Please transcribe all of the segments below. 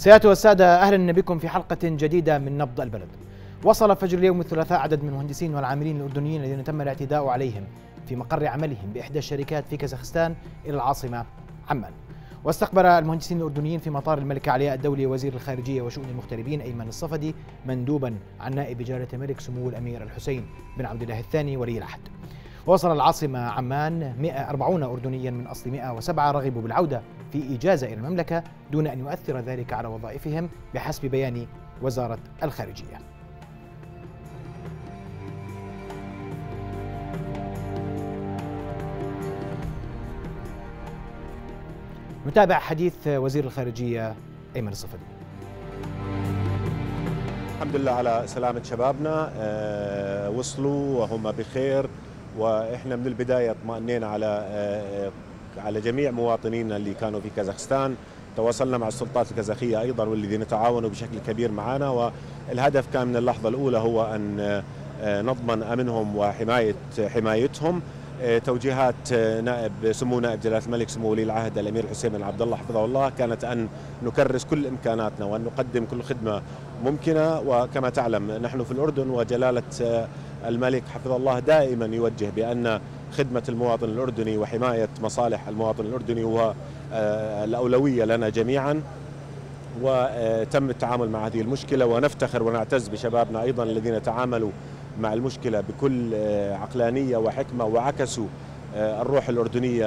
سيادة والسادة أهلا بكم في حلقة جديدة من نبض البلد وصل فجر اليوم الثلاثاء عدد من المهندسين والعاملين الأردنيين الذين تم الاعتداء عليهم في مقر عملهم بإحدى الشركات في كازاخستان إلى العاصمة عمان واستقبل المهندسين الأردنيين في مطار الملكة علياء الدولي وزير الخارجية وشؤون المغتربين أيمن الصفدي مندوبا عن نائب جلالة الملك سمو الأمير الحسين بن عبد الله الثاني ولي العهد وصل العاصمة عمان 140 أردنيا من أصل 107 رغبوا بالعودة في إجازة إلى المملكة دون أن يؤثر ذلك على وظائفهم بحسب بيان وزارة الخارجية نتابع حديث وزير الخارجية أيمن الصفدي الحمد لله على سلامة شبابنا آه، وصلوا وهم بخير وإحنا من البداية اطمأنينا على آه، آه، على جميع مواطنينا اللي كانوا في كازاخستان تواصلنا مع السلطات الكازاخية أيضا والذين تعاونوا بشكل كبير معنا والهدف كان من اللحظة الأولى هو أن آه، نضمن أمنهم وحماية حمايتهم آه، توجيهات آه، نائب سمو نائب جلاله الملك سمو ولي العهد الامير حسين بن عبد الله حفظه الله كانت ان نكرس كل امكاناتنا وان نقدم كل خدمه ممكنه وكما تعلم نحن في الاردن وجلاله الملك حفظه الله دائما يوجه بان خدمة المواطن الأردني وحماية مصالح المواطن الأردني هو آه، الأولوية لنا جميعا وتم آه، التعامل مع هذه المشكلة ونفتخر ونعتز بشبابنا أيضا الذين تعاملوا مع المشكلة بكل آه، عقلانية وحكمة وعكسوا الروح الأردنية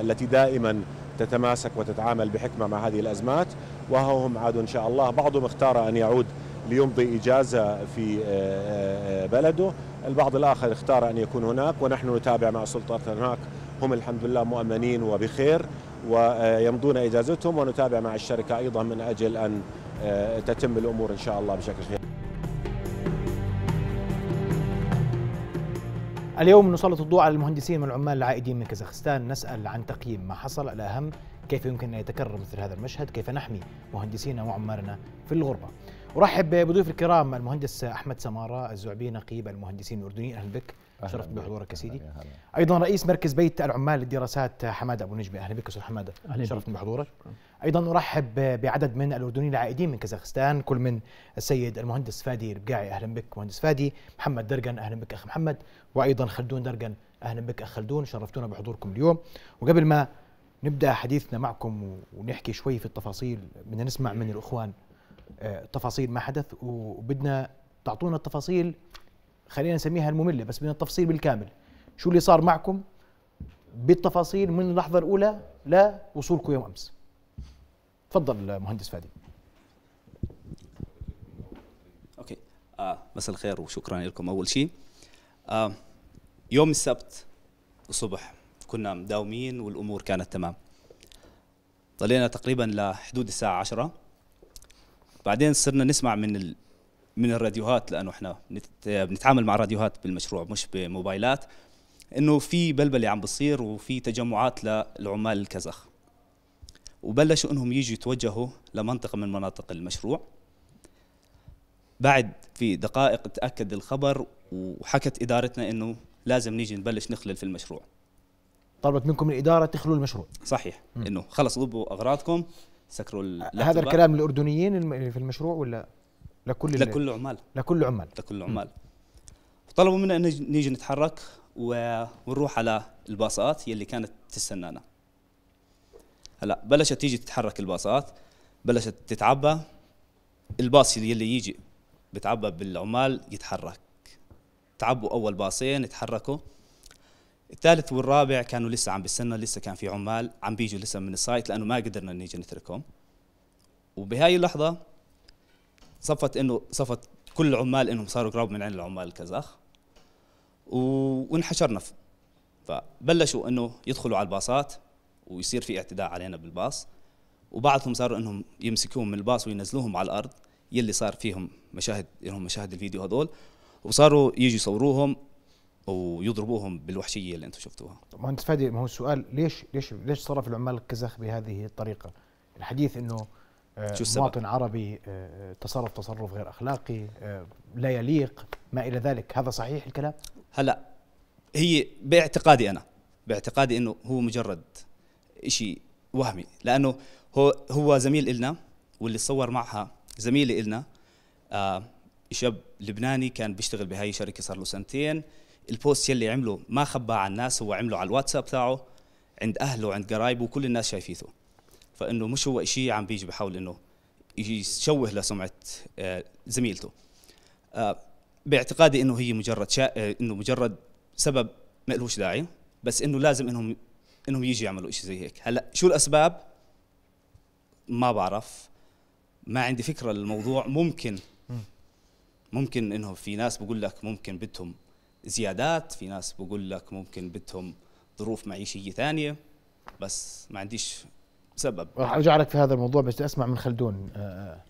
التي دائما تتماسك وتتعامل بحكمة مع هذه الأزمات وهم عادوا إن شاء الله بعضهم اختار أن يعود ليمضي إجازة في بلده البعض الآخر اختار أن يكون هناك ونحن نتابع مع السلطات هناك هم الحمد لله مؤمنين وبخير ويمضون إجازتهم ونتابع مع الشركة أيضا من أجل أن آه، تتم الأمور إن شاء الله بشكل خير اليوم نسلط الضوء على المهندسين والعمال العائدين من كازاخستان نسأل عن تقييم ما حصل الأهم كيف يمكن أن يتكرر مثل هذا المشهد كيف نحمي مهندسينا وعمالنا في الغربة ارحب بضيوف الكرام المهندس احمد سماره الزعبي نقيب المهندسين الاردنيين اهلا بك شرفت بحضورك يا سيدي ايضا رئيس مركز بيت العمال للدراسات حماده ابو نجمه اهلا بك استاذ حماده أهلا شرفت بحضورك ايضا ارحب بعدد من الاردنيين العائدين من كازاخستان كل من السيد المهندس فادي البقاعي اهلا بك مهندس فادي محمد درقن اهلا بك اخ محمد وايضا خلدون درقن اهلا بك اخ خلدون شرفتونا بحضوركم اليوم وقبل ما نبدا حديثنا معكم ونحكي شوي في التفاصيل بدنا نسمع من الاخوان تفاصيل ما حدث وبدنا تعطونا التفاصيل خلينا نسميها الممله بس بدنا التفصيل بالكامل شو اللي صار معكم بالتفاصيل من اللحظه الاولى لوصولكم يوم امس تفضل مهندس فادي اوكي آه مساء الخير وشكرا لكم اول شيء آه يوم السبت الصبح كنا مداومين والامور كانت تمام طلينا تقريبا لحدود الساعه عشرة بعدين صرنا نسمع من ال... من الراديوهات لانه احنا بنتعامل مع راديوهات بالمشروع مش بموبايلات انه في بلبله عم بتصير وفي تجمعات للعمال الكزخ وبلشوا انهم يجوا يتوجهوا لمنطقه من مناطق المشروع بعد في دقائق تاكد الخبر وحكت ادارتنا انه لازم نيجي نبلش نخلل في المشروع طلبت منكم الاداره تخلوا المشروع صحيح انه خلص ضبوا اغراضكم سكروا آه، هذا الكلام للاردنيين اللي في المشروع ولا لكل لكل عمال لكل عمال لكل عمال طلبوا منا ان نيجي نتحرك ونروح على الباصات يلي كانت تستنانا هلا بلشت تيجي تتحرك الباصات بلشت تتعبى الباص يلي يجي بتعبى بالعمال يتحرك تعبوا اول باصين يتحركوا الثالث والرابع كانوا لسه عم بيستنى لسه كان في عمال عم بيجوا لسه من السايت لانه ما قدرنا نيجي نتركهم وبهاي اللحظه صفت انه صفت كل العمال انهم صاروا قراب من عين العمال الكازاخ وانحشرنا فبلشوا انه يدخلوا على الباصات ويصير في اعتداء علينا بالباص وبعضهم صاروا انهم يمسكوهم من الباص وينزلوهم على الارض يلي صار فيهم مشاهد لهم مشاهد الفيديو هذول وصاروا يجوا يصوروهم ويضربوهم بالوحشيه اللي انتم شفتوها. مهندس فادي ما هو السؤال ليش ليش ليش صرف العمال الكزخ بهذه الطريقه؟ الحديث انه آه، شو مواطن عربي آه، تصرف تصرف غير اخلاقي آه، لا يليق ما الى ذلك هذا صحيح الكلام؟ هلا هي باعتقادي انا باعتقادي انه هو مجرد شيء وهمي لانه هو هو زميل إلنا واللي صور معها زميلي إلنا آه شاب لبناني كان بيشتغل بهاي الشركه صار له سنتين البوست يلي عمله ما خباه على الناس هو عمله على الواتساب تاعه عند اهله وعند قرايبه وكل الناس شايفيته فانه مش هو شيء عم بيجي بحاول انه يشوه لسمعه آه، زميلته آه، باعتقادي انه هي مجرد شا... آه، انه مجرد سبب ما لهوش داعي بس انه لازم انهم انهم يجي يعملوا شيء زي هيك هلا شو الاسباب ما بعرف ما عندي فكره للموضوع ممكن ممكن انه في ناس بقول لك ممكن بدهم زيادات في ناس بقول لك ممكن بدهم ظروف معيشيه ثانيه بس ما عنديش سبب راح ارجع لك في هذا الموضوع بس اسمع من خلدون آه، آه،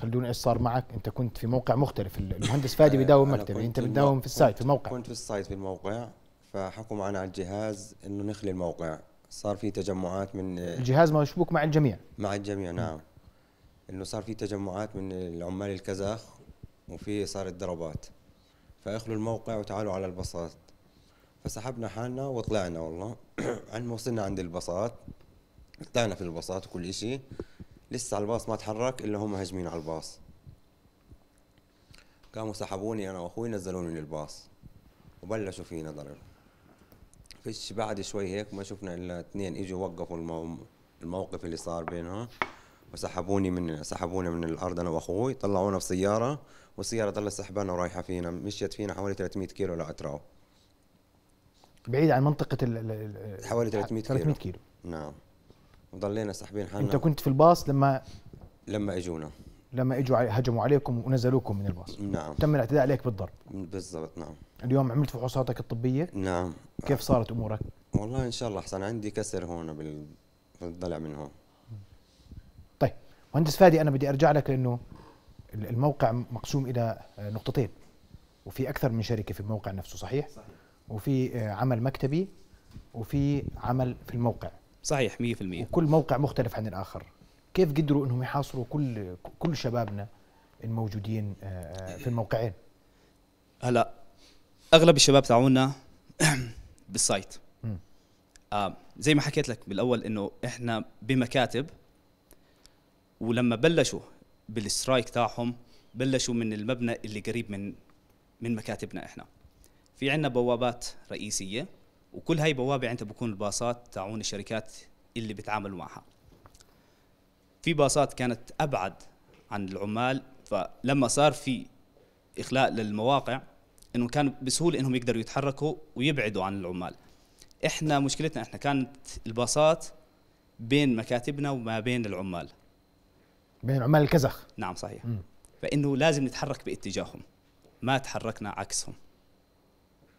خلدون ايش صار معك انت كنت في موقع مختلف المهندس فادي آه، بيداوم مكتبي انت بتداوم في السايت في الموقع كنت في السايت في الموقع فحكوا معنا على الجهاز انه نخلي الموقع صار في تجمعات من الجهاز مشبوك مع الجميع مع الجميع نعم انه صار في تجمعات من العمال الكزاخ وفي صارت ضربات فاخلوا الموقع وتعالوا على الباصات فسحبنا حالنا وطلعنا والله عند ما وصلنا عند الباصات طلعنا في الباصات وكل شيء لسه على الباص ما تحرك إلا هم هاجمين على الباص قاموا سحبوني أنا وأخوي نزلوني من الباص وبلشوا فينا ضرر فيش بعد شوي هيك ما شفنا إلا اثنين إجوا وقفوا الموقف اللي صار بينها وسحبوني من سحبونا من الأرض أنا وأخوي طلعونا في سياره والسياره ضلت سحبانه ورايحه فينا مشيت فينا حوالي 300 كيلو لاتراو بعيد عن منطقه ال حوالي 300 كيلو 300 كيلو نعم وضلينا ساحبين حالنا انت كنت في الباص لما لما اجونا لما اجوا هجموا عليكم ونزلوكم من الباص نعم تم الاعتداء عليك بالضرب بالضبط نعم اليوم عملت فحوصاتك الطبيه نعم كيف صارت امورك والله ان شاء الله احسن عندي كسر هون بالضلع من هون طيب مهندس فادي انا بدي ارجع لك لانه الموقع مقسوم الى آه، نقطتين وفي اكثر من شركه في الموقع نفسه صحيح صحيح وفي آه، عمل مكتبي وفي عمل في الموقع صحيح 100% وكل موقع مختلف عن الاخر كيف قدروا انهم يحاصروا كل كل شبابنا الموجودين آه، في الموقعين هلا اغلب الشباب تاعونا بالسايت آه زي ما حكيت لك بالاول انه احنا بمكاتب ولما بلشوا بالسترايك تاعهم بلشوا من المبنى اللي قريب من من مكاتبنا احنا في عندنا بوابات رئيسيه وكل هاي بوابه عندها بكون الباصات تاعون الشركات اللي بتعاملوا معها في باصات كانت ابعد عن العمال فلما صار في اخلاء للمواقع انه كان بسهوله انهم يقدروا يتحركوا ويبعدوا عن العمال احنا مشكلتنا احنا كانت الباصات بين مكاتبنا وما بين العمال بين عمال الكزخ نعم صحيح مم. فانه لازم نتحرك باتجاههم ما تحركنا عكسهم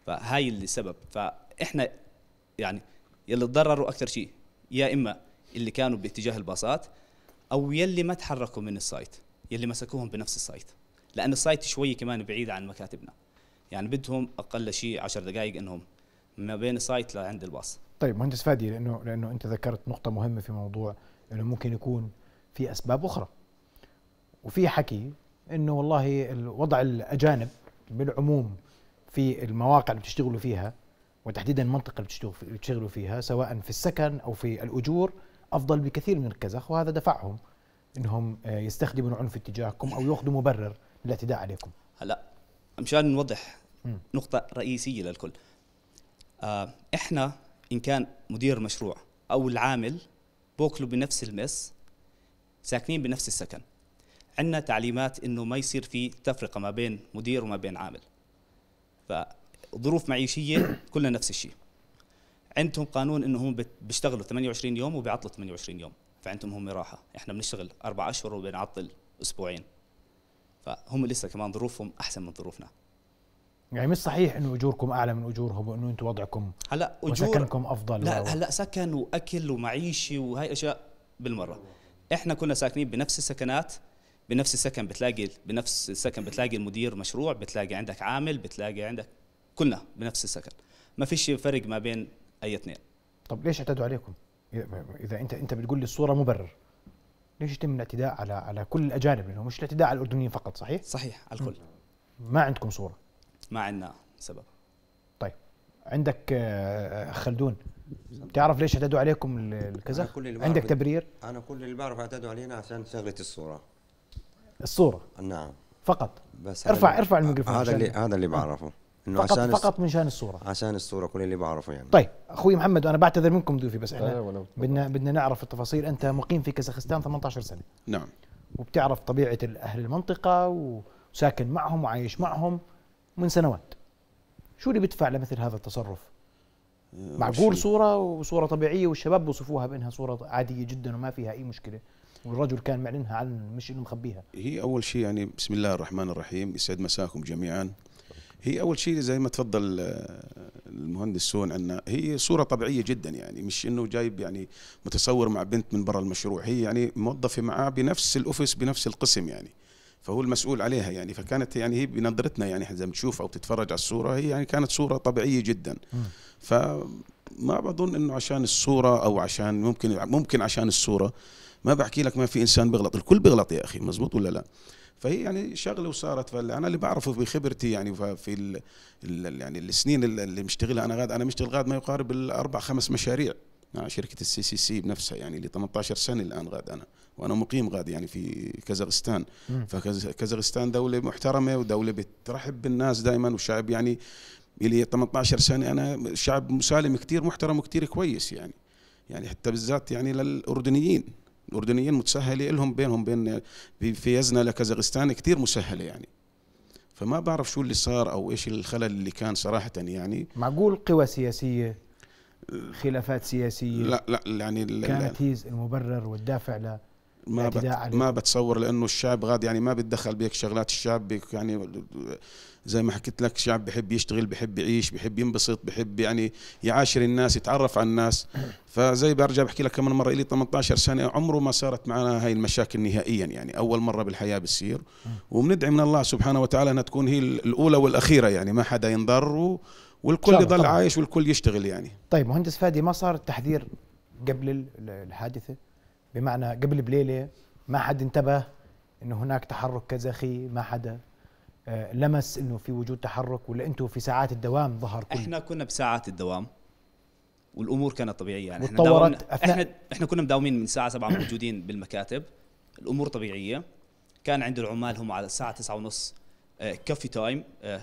فهاي اللي سبب فاحنا يعني يلي تضرروا اكثر شيء يا اما اللي كانوا باتجاه الباصات او يلي ما تحركوا من السايت يلي مسكوهم بنفس السايت لان السايت شوي كمان بعيد عن مكاتبنا يعني بدهم اقل شيء 10 دقائق انهم ما بين السايت لعند الباص طيب مهندس فادي لانه لانه انت ذكرت نقطه مهمه في موضوع انه ممكن يكون في اسباب اخرى وفي حكي انه والله وضع الاجانب بالعموم في المواقع اللي بتشتغلوا فيها وتحديدا المنطقه اللي بتشتغلوا فيها سواء في السكن او في الاجور افضل بكثير من الكزخ وهذا دفعهم انهم آه، يستخدموا العنف اتجاهكم او ياخذوا مبرر للاعتداء عليكم هلا مشان نوضح نقطه رئيسيه للكل آه، احنا ان كان مدير مشروع او العامل بوكلوا بنفس المس ساكنين بنفس السكن عندنا تعليمات انه ما يصير في تفرقه ما بين مدير وما بين عامل فظروف معيشيه كلها نفس الشيء عندهم قانون انه هم بيشتغلوا 28 يوم وبيعطلوا 28 يوم فعندهم هم راحه احنا بنشتغل اربع اشهر وبنعطل اسبوعين فهم لسه كمان ظروفهم احسن من ظروفنا يعني مش صحيح انه اجوركم اعلى من اجورهم وانه انتم وضعكم هلا اجور وسكنكم افضل لا هلا سكن واكل ومعيشه وهي اشياء بالمره احنا كنا ساكنين بنفس السكنات بنفس السكن بتلاقي بنفس السكن بتلاقي المدير مشروع بتلاقي عندك عامل بتلاقي عندك كلنا بنفس السكن ما فيش فرق ما بين اي اثنين طب ليش اعتدوا عليكم اذا انت انت بتقول لي الصوره مبرر ليش يتم الاعتداء على على كل الاجانب لانه مش الاعتداء على الاردنيين فقط صحيح صحيح على الكل ما عندكم صوره ما عندنا سبب طيب عندك آه، خلدون تعرف ليش اعتدوا عليكم الكذا؟ عندك تبرير؟ انا كل اللي بعرف اعتدوا علينا عشان شغله الصوره الصوره نعم فقط بس ارفع ارفع الميكروفون هذا اللي هذا اللي آه. بعرفه انه فقط عشان فقط من شان الصوره عشان الصوره كل اللي بعرفه يعني طيب اخوي محمد وانا بعتذر منكم ضيوفي بس احنا بدنا بدنا نعرف التفاصيل انت مقيم في كازاخستان 18 سنه نعم وبتعرف طبيعه اهل المنطقه وساكن معهم وعايش معهم من سنوات شو اللي بدفع لمثل هذا التصرف معقول صوره وصوره طبيعيه والشباب وصفوها بانها صوره عاديه جدا وما فيها اي مشكله والرجل كان معلنها عن مش انه مخبيها هي اول شيء يعني بسم الله الرحمن الرحيم يسعد مساكم جميعا هي اول شيء زي ما تفضل آه، المهندس سون عنا هي صوره طبيعيه جدا يعني مش انه جايب يعني متصور مع بنت من برا المشروع هي يعني موظفه معاه بنفس الاوفيس بنفس القسم يعني فهو المسؤول عليها يعني فكانت يعني هي بنظرتنا يعني اذا بتشوف او بتتفرج على الصوره هي يعني كانت صوره طبيعيه جدا فما بظن انه عشان الصوره او عشان ممكن ممكن عشان الصوره ما بحكي لك ما في انسان بيغلط الكل بيغلط يا اخي مزبوط ولا لا فهي يعني شغله وصارت فانا اللي بعرفه بخبرتي يعني في الـ الـ يعني السنين اللي مشتغلها انا غاد انا مشتغل غاد ما يقارب الاربع خمس مشاريع مع شركه السي سي سي بنفسها يعني ل 18 سنه الان غاد انا وانا مقيم غاد يعني في كازاخستان فكازاخستان دوله محترمه ودوله بترحب بالناس دائما والشعب يعني لي 18 سنه انا شعب مسالم كثير محترم وكثير كويس يعني يعني حتى بالذات يعني للاردنيين الاردنيين متسهله لهم بينهم بين في يزنا لكازاخستان كثير مسهله يعني فما بعرف شو اللي صار او ايش الخلل اللي كان صراحه يعني معقول قوى سياسيه خلافات سياسيه لا لا يعني كانت هي المبرر والدافع ل ما بت عليه. ما بتصور لانه الشعب غاد يعني ما بتدخل بهيك شغلات الشعب يعني زي ما حكيت لك الشعب بحب يشتغل بحب يعيش بحب ينبسط بحب يعني يعاشر الناس يتعرف على الناس فزي برجع بحكي لك كمان مره لي 18 سنه عمره ما صارت معنا هاي المشاكل نهائيا يعني اول مره بالحياه بتصير وبندعي من الله سبحانه وتعالى انها تكون هي الاولى والاخيره يعني ما حدا ينضر والكل يضل عايش والكل يشتغل يعني طيب مهندس فادي ما صار التحذير قبل الحادثه بمعنى قبل بليله ما حد انتبه انه هناك تحرك كزخي ما حدا آه، لمس انه في وجود تحرك ولا انتم في ساعات الدوام ظهر كل احنا كنا بساعات الدوام والامور كانت طبيعيه يعني احنا داومنا احنا احنا كنا مداومين من الساعه 7 موجودين بالمكاتب الامور طبيعيه كان عند العمال هم على الساعه 9 ونص آه، كافي تايم آه،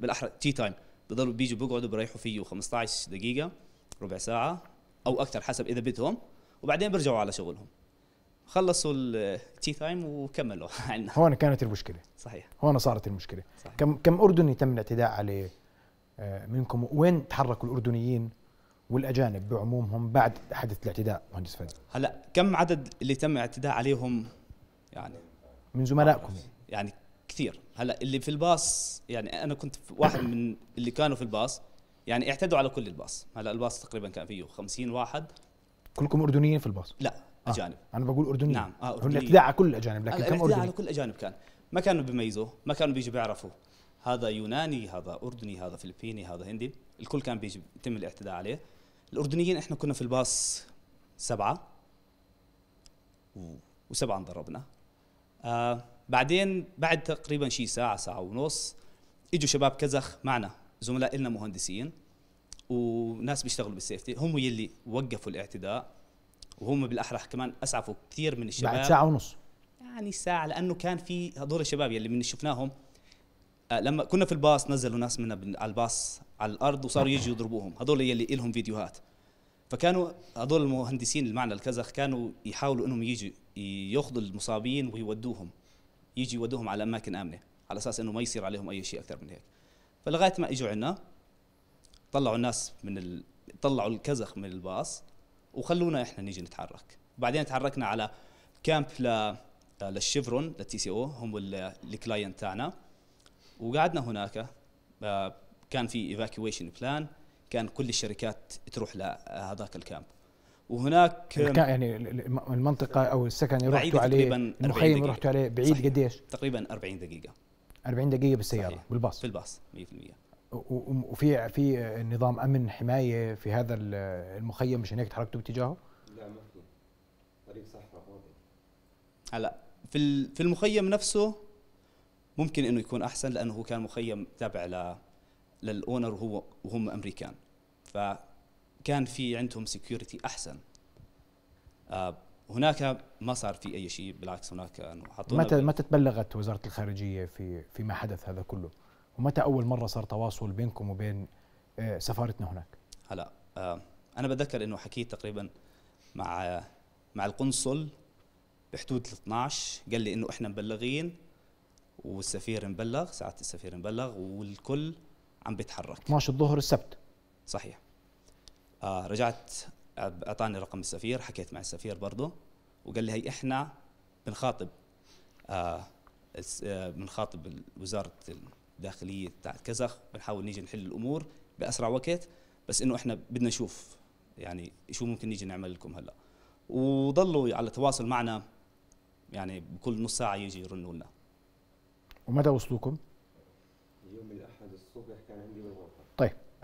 بالاحرى تي تايم بيضلوا بيجوا بيقعدوا بيريحوا فيه 15 دقيقه ربع ساعه او اكثر حسب اذا بدهم وبعدين بيرجعوا على شغلهم خلصوا التي تايم وكملوا عنا هون كانت المشكله صحيح هون صارت المشكله صحيح. كم كم اردني تم الاعتداء عليه آه، منكم وين تحركوا الاردنيين والاجانب بعمومهم بعد حدث الاعتداء مهندس فادي هلا كم عدد اللي تم الاعتداء عليهم يعني من زملائكم يعني كثير هلا اللي في الباص يعني انا كنت واحد من اللي كانوا في الباص يعني اعتدوا على كل الباص هلا الباص تقريبا كان فيه 50 واحد كلكم اردنيين في الباص لا آه، اجانب آه. انا بقول اردنيين نعم اه اردنيين الاعتداء على كل الاجانب لكن آه، كم اردني على كل الاجانب كان ما كانوا بيميزوا ما كانوا بيجوا بيعرفوا هذا يوناني هذا اردني هذا فلبيني هذا هندي الكل كان بيجي يتم الاعتداء عليه الاردنيين احنا كنا في الباص سبعه وسبعه انضربنا آه بعدين بعد تقريبا شي ساعه ساعه ونص اجوا شباب كزخ معنا زملاء لنا مهندسين وناس بيشتغلوا بالسيفتي هم يلي وقفوا الاعتداء وهم بالاحرى كمان اسعفوا كثير من الشباب بعد ساعه ونص يعني ساعه لانه كان في هذول الشباب يلي من شفناهم آه، لما كنا في الباص نزلوا ناس منا على الباص على الارض وصاروا يجوا يضربوهم هذول يلي لهم فيديوهات فكانوا هذول المهندسين اللي معنا الكزخ كانوا يحاولوا انهم يجوا ياخذوا المصابين ويودوهم يجي يودوهم على اماكن امنه على اساس انه ما يصير عليهم اي شيء اكثر من هيك فلغايه ما اجوا عنا طلعوا الناس من ال... طلعوا الكزخ من الباص وخلونا احنا نيجي نتحرك بعدين تحركنا على كامب ل... للشيفرون للتي سي او هم الكلاينت تاعنا وقعدنا هناك آه، كان في ايفاكويشن بلان كان كل الشركات تروح لهذاك الكامب وهناك يعني المنطقه او السكن اللي رحتوا عليه المخيم رحتوا عليه بعيد صحيح. قديش؟ تقريبا 40 دقيقه 40 دقيقه بالسياره صحيح. بالباص بالباص 100% وفي في نظام امن حمايه في هذا المخيم مش هناك تحركتوا باتجاهه؟ لا ما في طريق صحراء هلا في في المخيم نفسه ممكن انه يكون احسن لانه هو كان مخيم تابع ل للاونر وهو وهم امريكان ف كان في عندهم سكيورتي احسن آه، هناك ما صار في اي شيء بالعكس هناك انه حطونا متى متى تبلغت وزاره الخارجيه في فيما حدث هذا كله؟ ومتى اول مره صار تواصل بينكم وبين آه، سفارتنا هناك؟ هلا آه، انا بتذكر انه حكيت تقريبا مع مع القنصل بحدود 12 قال لي انه احنا مبلغين والسفير مبلغ ساعه السفير مبلغ والكل عم بيتحرك 12 الظهر السبت صحيح آه رجعت اعطاني رقم السفير حكيت مع السفير برضه وقال لي هي احنا بنخاطب آه, آه، بنخاطب وزاره الداخليه بتاعت كزخ بنحاول نيجي نحل الامور باسرع وقت بس انه احنا بدنا نشوف يعني شو ممكن نيجي نعمل لكم هلا وضلوا على تواصل معنا يعني بكل نص ساعه يجي يرنوا لنا ومتى وصلوكم؟ يوم الاحد الصبح كان عندي بالغرفه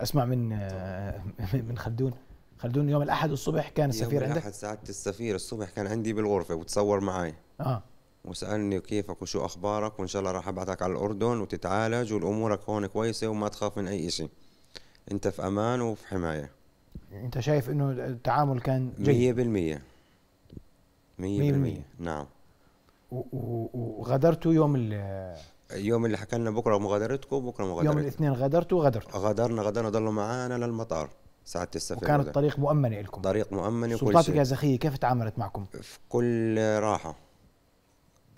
اسمع من آه، من خلدون خلدون يوم الاحد الصبح كان السفير يوم عندك؟ الاحد سعاده السفير الصبح كان عندي بالغرفه وتصور معي اه وسالني كيفك وشو اخبارك وان شاء الله راح ابعثك على الاردن وتتعالج والامورك هون كويسه وما تخاف من اي شيء انت في امان وفي حمايه انت شايف انه التعامل كان جيد 100% 100% نعم وغادرتوا يوم ال يوم اللي حكى لنا بكره مغادرتكم بكره مغادرتكم يوم الاثنين غادرتوا غادرتوا غادرنا غادرنا ضلوا معانا للمطار ساعة السفر وكان الطريق مؤمن لكم طريق مؤمن وكل شيء سلطات الجازخية كيف تعاملت معكم؟ في كل راحة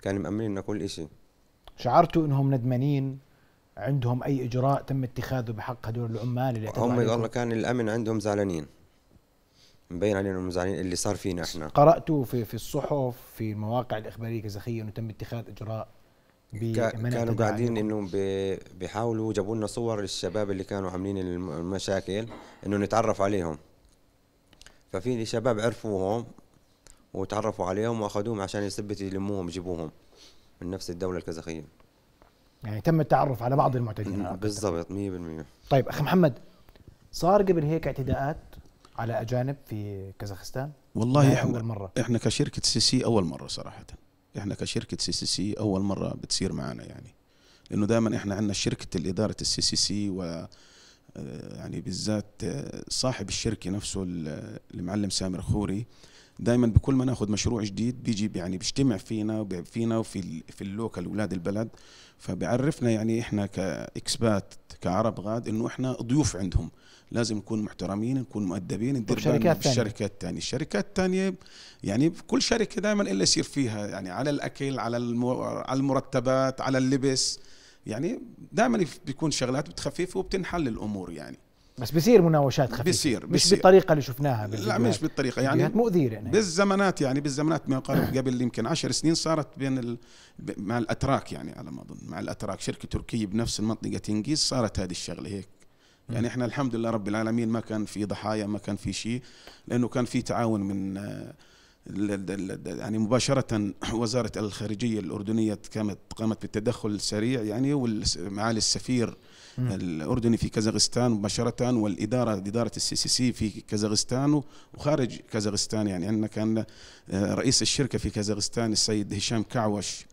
كان مأمنين لنا كل شيء شعرتوا انهم ندمانين عندهم اي اجراء تم اتخاذه بحق هدول العمال اللي هم والله كان الامن عندهم زعلانين مبين علينا انهم زعلانين اللي صار فينا احنا قراتوا في في الصحف في المواقع الاخباريه الكازاخيه انه تم اتخاذ اجراء كانوا قاعدين انهم بيحاولوا جابوا لنا صور للشباب اللي كانوا عاملين المشاكل انه نتعرف عليهم ففي شباب عرفوهم وتعرفوا عليهم واخذوهم عشان يثبتوا يلموهم يجيبوهم من نفس الدوله الكازاخيه يعني تم التعرف على بعض المعتدين نعم، بالضبط 100% طيب اخي محمد صار قبل هيك اعتداءات على اجانب في كازاخستان والله احنا, مرة. احنا كشركه سي سي اول مره صراحه احنا كشركه سي سي سي اول مره بتصير معنا يعني لانه دائما احنا عندنا شركه اداره السي سي سي و آه، يعني بالذات آه، صاحب الشركه نفسه آه، المعلم سامر خوري دائما بكل ما ناخذ مشروع جديد بيجي يعني بيجتمع فينا فينا وفي في اللوكال اولاد البلد فبعرفنا يعني احنا كاكسبات كعرب غاد انه احنا ضيوف عندهم لازم نكون محترمين نكون مؤدبين ندير بالنا الشركات الثانيه الشركات الثانيه يعني كل شركه دائما الا يصير فيها يعني على الاكل على على المرتبات على اللبس يعني دائما بيكون شغلات بتخفف وبتنحل الامور يعني بس بصير مناوشات خفيفه بصير مش بيصير. بالطريقه اللي شفناها لا مش بالطريقه يعني مؤذيه يعني بالزمانات يعني بالزمانات ما قبل يمكن عشر سنين صارت بين ال... مع الاتراك يعني على ما اظن مع الاتراك شركه تركيه بنفس المنطقه تنقيس صارت هذه الشغله هيك يعني احنا الحمد لله رب العالمين ما كان في ضحايا ما كان في شيء لانه كان في تعاون من آه، يعني مباشرة وزارة الخارجية الأردنية قامت بالتدخل السريع يعني ومعالي السفير الاردني في كازاخستان مباشره والاداره اداره السي سي سي في كازاخستان وخارج كازاخستان يعني عندنا كان آه، رئيس الشركه في كازاخستان السيد هشام كعوش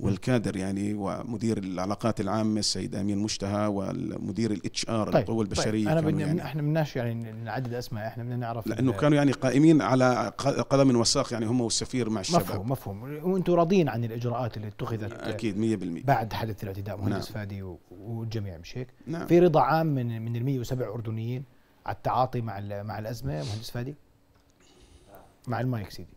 والكادر يعني ومدير العلاقات العامه السيد امين مشتهى والمدير الاتش ار طيب القوى البشريه طيب. انا بدنا يعني احنا بدناش يعني نعدد اسماء احنا بدنا نعرف لانه كانوا يعني قائمين على قدم وساق يعني هم والسفير مع الشباب مفهوم مفهوم وانتم راضيين عن الاجراءات اللي اتخذت اكيد 100% بعد حدث الاعتداء مهندس نعم. فادي والجميع مش هيك نعم. في رضا عام من من ال 107 اردنيين على التعاطي مع مع الازمه مهندس فادي مع المايك سيدي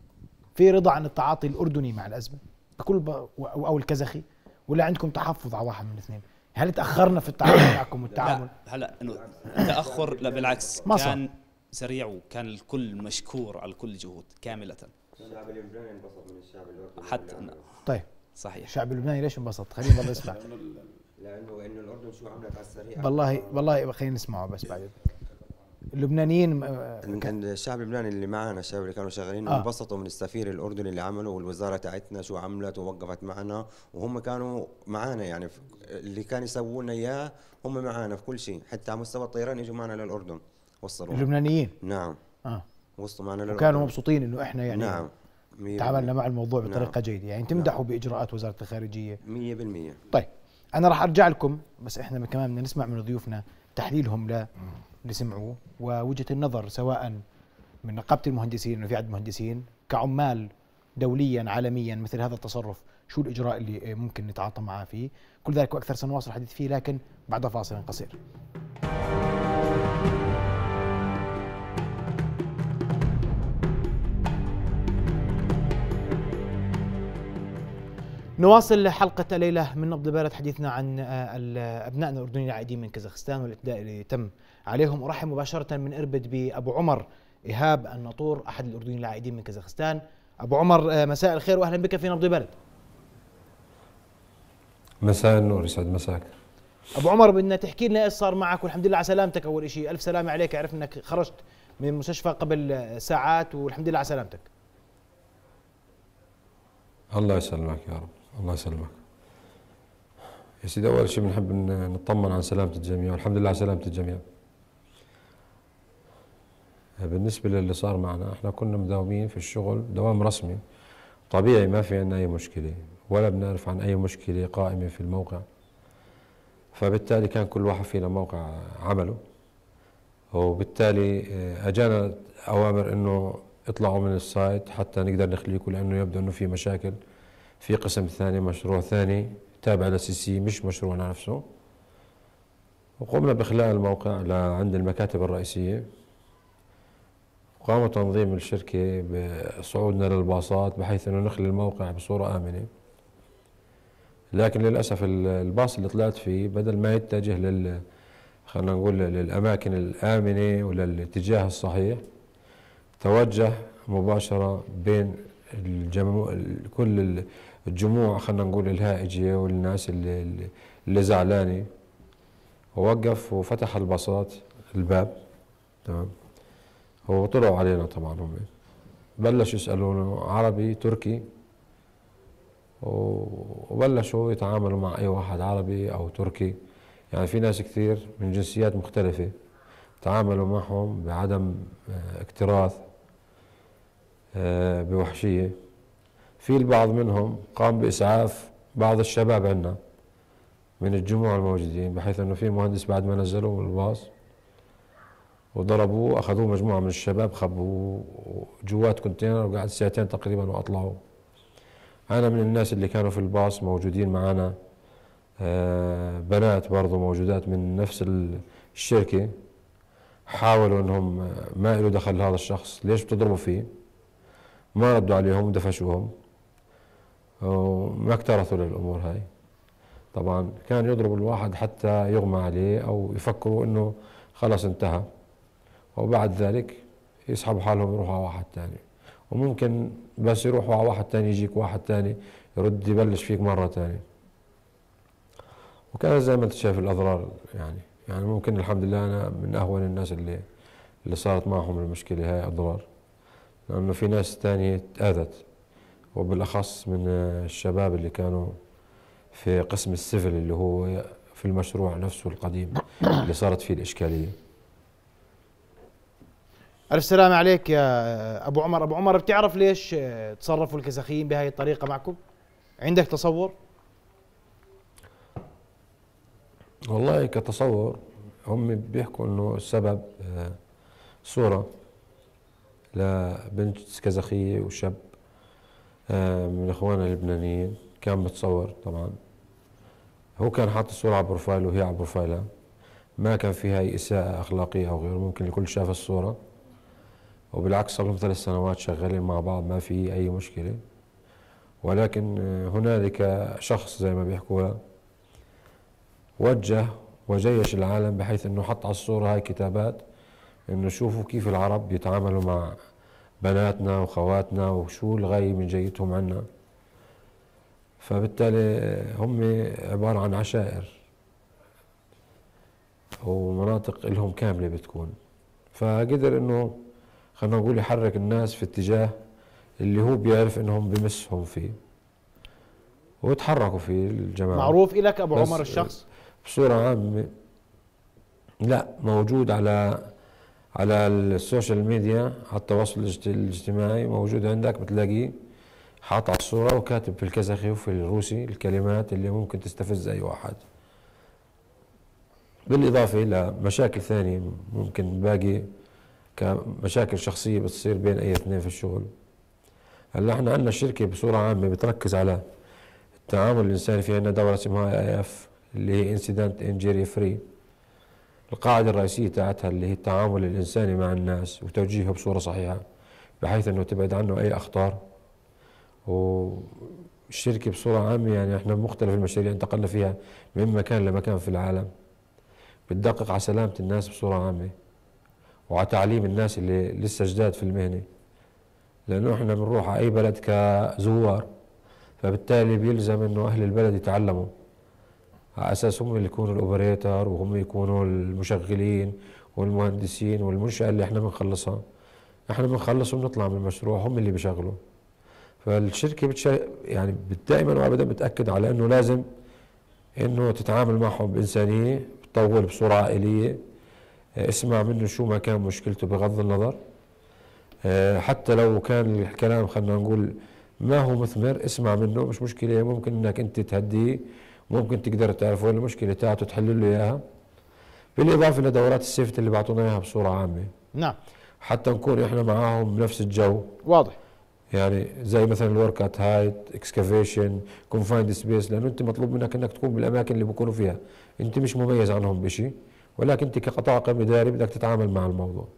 في رضا عن التعاطي الاردني مع الازمه كل او الكزخي ولا عندكم تحفظ على واحد من الاثنين هل تاخرنا في التعامل معكم والتعامل هلا انه تاخر لا بالعكس مصر. كان سريع وكان الكل مشكور على كل جهود كامله الشعب اللبناني انبسط من الشعب الاردني حتى أنا. طيب صحيح الشعب اللبناني ليش انبسط خلينا نسمع لانه انه الاردن شو عملت على السريع والله والله خلينا نسمعه بس بعدين اللبنانيين آه، كان الشعب اللبناني اللي معنا الشباب اللي كانوا شغالين آه. انبسطوا من السفير الاردني اللي عمله والوزاره تاعتنا شو عملت ووقفت معنا وهم كانوا معنا يعني اللي كان يسووا لنا اياه هم معنا في كل شيء حتى على مستوى الطيران يجوا معنا للاردن وصلوا اللبنانيين نعم اه وصلوا معنا للاردن وكانوا مبسوطين انه احنا يعني نعم تعاملنا مع الموضوع بطريقه نعم. جيده يعني تمدحوا نعم. باجراءات وزاره الخارجيه 100% طيب انا راح ارجع لكم بس احنا كمان بدنا نسمع من ضيوفنا تحليلهم ل اللي سمعوه ووجهه النظر سواء من نقابه المهندسين انه في عدد مهندسين كعمال دوليا عالميا مثل هذا التصرف شو الاجراء اللي ممكن نتعاطى معاه فيه كل ذلك واكثر سنواصل الحديث فيه لكن بعد فاصل قصير نواصل حلقة الليلة من نبض البلد حديثنا عن آه، أبنائنا الأردنيين العائدين من كازاخستان والإعتداء اللي تم عليهم أرحب مباشرة من إربد بأبو عمر إيهاب الناطور أحد الأردنيين العائدين من كازاخستان أبو عمر آه، مساء الخير وأهلا بك في نبض البلد مساء النور يسعد مساك أبو عمر بدنا تحكي لنا إيش صار معك والحمد لله على سلامتك أول شيء ألف سلامة عليك عرفنا أنك خرجت من المستشفى قبل ساعات والحمد لله على سلامتك الله يسلمك يا رب الله يسلمك يا سيدي أول شيء بنحب نطمن عن سلامة الجميع والحمد لله على سلامة الجميع بالنسبة للي صار معنا احنا كنا مداومين في الشغل دوام رسمي طبيعي ما في عندنا أي مشكلة ولا بنعرف عن أي مشكلة قائمة في الموقع فبالتالي كان كل واحد فينا موقع عمله وبالتالي آه، أجانا أوامر أنه اطلعوا من السايت حتى نقدر نخليكم لأنه يبدو أنه في مشاكل في قسم ثاني مشروع ثاني تابع للسيسي مش مشروع نفسه وقمنا بإخلاء الموقع عند المكاتب الرئيسية قام تنظيم الشركة بصعودنا للباصات بحيث أنه نخلي الموقع بصورة آمنة لكن للأسف الباص اللي طلعت فيه بدل ما يتجه لل خلينا نقول للأماكن الآمنة وللاتجاه الصحيح توجه مباشرة بين الجمو... كل الجموع خلينا نقول الهائجه والناس اللي, اللي زعلانه ووقف وفتح الباصات الباب تمام وطلعوا علينا طبعا هم بلشوا يسالونه عربي تركي وبلشوا يتعاملوا مع اي واحد عربي او تركي يعني في ناس كثير من جنسيات مختلفه تعاملوا معهم بعدم آه، اكتراث آه، بوحشيه في البعض منهم قام بإسعاف بعض الشباب عندنا من الجموع الموجودين بحيث أنه في مهندس بعد ما نزلوه من الباص وضربوه أخذوه مجموعة من الشباب خبوه جوات كونتينر وقعد ساعتين تقريبا واطلعوا أنا من الناس اللي كانوا في الباص موجودين معنا آه، بنات برضو موجودات من نفس الشركة حاولوا أنهم ما له دخل هذا الشخص ليش بتضربوا فيه ما ردوا عليهم ودفشوهم وما اكترثوا للامور هاي طبعا كان يضرب الواحد حتى يغمى عليه او يفكروا انه خلص انتهى وبعد ذلك يسحبوا حالهم يروحوا على واحد ثاني وممكن بس يروحوا على واحد ثاني يجيك واحد ثاني يرد يبلش فيك مره ثانيه وكان زي ما انت شايف الاضرار يعني يعني ممكن الحمد لله انا من اهون الناس اللي اللي صارت معهم المشكله هاي اضرار لانه في ناس ثانيه تاذت وبالاخص من الشباب اللي كانوا في قسم السيفل اللي هو في المشروع نفسه القديم اللي صارت فيه الاشكاليه. ألف سلامة عليك يا أبو عمر أبو عمر بتعرف ليش تصرفوا الكزخيين بهذه الطريقة معكم؟ عندك تصور؟ والله كتصور هم بيحكوا انه السبب آه، صورة لبنت كزخية وشاب آه، من اخواننا اللبنانيين كان متصور طبعا هو كان حاط الصورة على بروفايله وهي على بروفايلها ما كان فيها أي إساءة أخلاقية أو غيره ممكن الكل شاف الصورة وبالعكس صار لهم ثلاث سنوات شغالين مع بعض ما في أي مشكلة ولكن آه، هنالك شخص زي ما بيحكوها وجه وجيش العالم بحيث أنه حط على الصورة هاي كتابات أنه شوفوا كيف العرب بيتعاملوا مع بناتنا وخواتنا وشو الغاية من جيتهم عنا فبالتالي هم عبارة عن عشائر ومناطق لهم كاملة بتكون فقدر انه خلينا نقول يحرك الناس في اتجاه اللي هو بيعرف انهم بمسهم فيه وتحركوا فيه الجماعة معروف لك أبو عمر الشخص؟ بصورة عامة لا موجود على على السوشيال ميديا على التواصل الاجتماعي موجود عندك بتلاقيه حاط على الصورة وكاتب في الكزخي وفي الروسي الكلمات اللي ممكن تستفز أي واحد بالإضافة إلى مشاكل ثانية ممكن باقي كمشاكل شخصية بتصير بين أي اثنين في الشغل هلا احنا عندنا الشركة بصورة عامة بتركز على التعامل الإنساني في عندنا دورة اسمها اي اف اللي هي انسيدنت انجري فري القاعدة الرئيسية تاعتها اللي هي التعامل الإنساني مع الناس وتوجيهه بصورة صحيحة بحيث أنه تبعد عنه أي أخطار والشركة بصورة عامة يعني احنا مختلف المشاريع انتقلنا فيها من مكان لمكان في العالم بتدقق على سلامة الناس بصورة عامة وعلى تعليم الناس اللي لسه جداد في المهنة لأنه احنا بنروح على أي بلد كزوار فبالتالي بيلزم أنه أهل البلد يتعلموا على اساس هم اللي يكونوا الاوبريتر وهم يكونوا المشغلين والمهندسين والمنشاه اللي احنا بنخلصها احنا بنخلص وبنطلع من المشروع هم اللي بيشغلوا فالشركه بتش يعني دائما وابدا بتاكد على انه لازم انه تتعامل معهم بانسانيه بتطول بصوره عائليه آه، اسمع منه شو ما كان مشكلته بغض النظر آه، حتى لو كان الكلام خلينا نقول ما هو مثمر اسمع منه مش مشكله ممكن انك انت تهديه ممكن تقدر تعرف وين المشكله تاعته تحل له اياها بالاضافه لدورات السيفت اللي بيعطونا اياها بصوره عامه نعم حتى نكون احنا معاهم بنفس الجو واضح يعني زي مثلا الورك ات هايت اكسكافيشن كونفايند سبيس لانه انت مطلوب منك انك تكون بالاماكن اللي بكونوا فيها انت مش مميز عنهم بشيء ولكن انت كقطاع كطاقم اداري بدك تتعامل مع الموضوع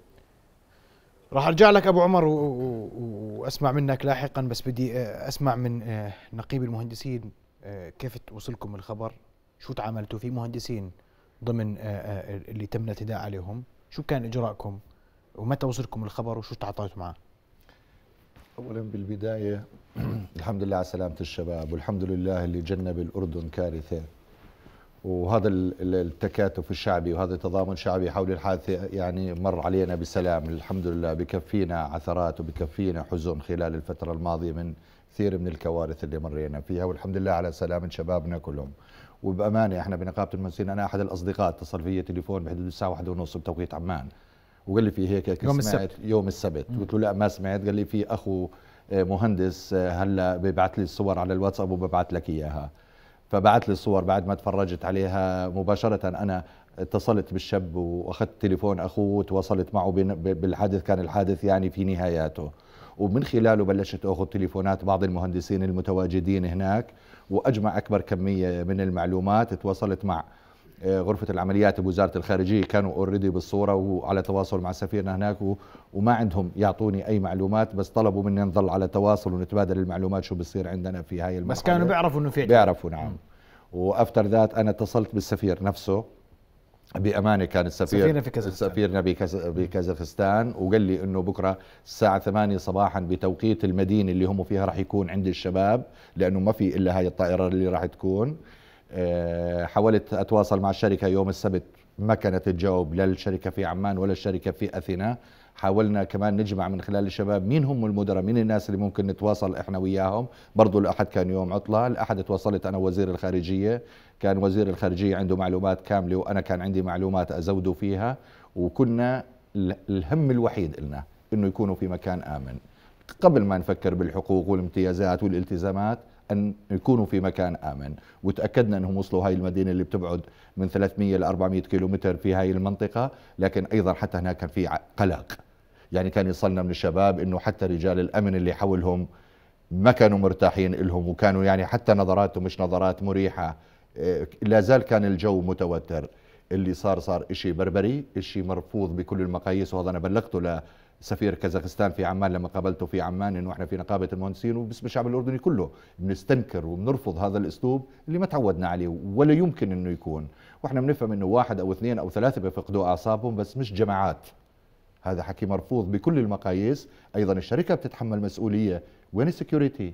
راح ارجع لك ابو عمر و... و... واسمع منك لاحقا بس بدي آه، اسمع من آه، نقيب المهندسين آه، كيف وصلكم الخبر شو تعاملتوا في مهندسين ضمن آه، آه، اللي تم الاعتداء عليهم شو كان اجراءكم ومتى وصلكم الخبر وشو تعاطيتوا معه اولا بالبدايه الحمد لله على سلامه الشباب والحمد لله اللي جنب الاردن كارثه وهذا التكاتف الشعبي وهذا التضامن الشعبي حول الحادثه يعني مر علينا بسلام الحمد لله بكفينا عثرات وبكفينا حزن خلال الفتره الماضيه من كثير من الكوارث اللي مرينا فيها والحمد لله على سلامة شبابنا كلهم وبأمانة احنا بنقابة المهندسين أنا أحد الأصدقاء اتصل فيي تليفون بحدود الساعة واحدة ونص بتوقيت عمان وقال لي في هيك هيك يوم سمعت السبت. يوم السبت قلت له لا ما سمعت قال لي في أخو آه، مهندس آه، هلا ببعث لي الصور على الواتساب وببعث لك إياها فبعث لي الصور بعد ما تفرجت عليها مباشرة أنا اتصلت بالشاب واخذت تليفون اخوه وتواصلت معه بالحادث كان الحادث يعني في نهاياته ومن خلاله بلشت اخذ تليفونات بعض المهندسين المتواجدين هناك واجمع اكبر كميه من المعلومات تواصلت مع آه، غرفة العمليات بوزارة الخارجية كانوا اوريدي بالصورة وعلى تواصل مع سفيرنا هناك وما عندهم يعطوني أي معلومات بس طلبوا مني نظل على تواصل ونتبادل المعلومات شو بصير عندنا في هاي المرحلة بس كانوا بيعرفوا إنه في بيعرفوا نعم وأفتر ذات أنا اتصلت بالسفير نفسه بامانه كان السفير سفيرنا في كازاخستان سفيرنا بكازاخستان وقال لي انه بكره الساعه 8 صباحا بتوقيت المدينه اللي هم فيها راح يكون عند الشباب لانه ما في الا هاي الطائره اللي راح تكون آه، حاولت اتواصل مع الشركه يوم السبت ما كانت تجاوب لا الشركه في عمان ولا الشركه في اثينا حاولنا كمان نجمع من خلال الشباب مين هم المدراء مين الناس اللي ممكن نتواصل احنا وياهم برضو الاحد كان يوم عطله الاحد تواصلت انا وزير الخارجيه كان وزير الخارجيه عنده معلومات كامله وانا كان عندي معلومات ازوده فيها وكنا الهم الوحيد لنا انه يكونوا في مكان امن قبل ما نفكر بالحقوق والامتيازات والالتزامات ان يكونوا في مكان امن وتاكدنا انهم وصلوا هاي المدينه اللي بتبعد من 300 ل 400 كيلومتر في هاي المنطقه لكن ايضا حتى هناك كان في قلق يعني كان يصلنا من الشباب انه حتى رجال الامن اللي حولهم ما كانوا مرتاحين لهم وكانوا يعني حتى نظراتهم مش نظرات مريحه إيه، لا زال كان الجو متوتر اللي صار صار شيء بربري شيء مرفوض بكل المقاييس وهذا انا بلغته لسفير كازاخستان في عمان لما قابلته في عمان انه احنا في نقابه المهندسين وباسم الشعب الاردني كله بنستنكر وبنرفض هذا الاسلوب اللي ما تعودنا عليه ولا يمكن انه يكون واحنا بنفهم انه واحد او اثنين او ثلاثه بيفقدوا اعصابهم بس مش جماعات هذا حكي مرفوض بكل المقاييس ايضا الشركه بتتحمل مسؤوليه وين السكيورتي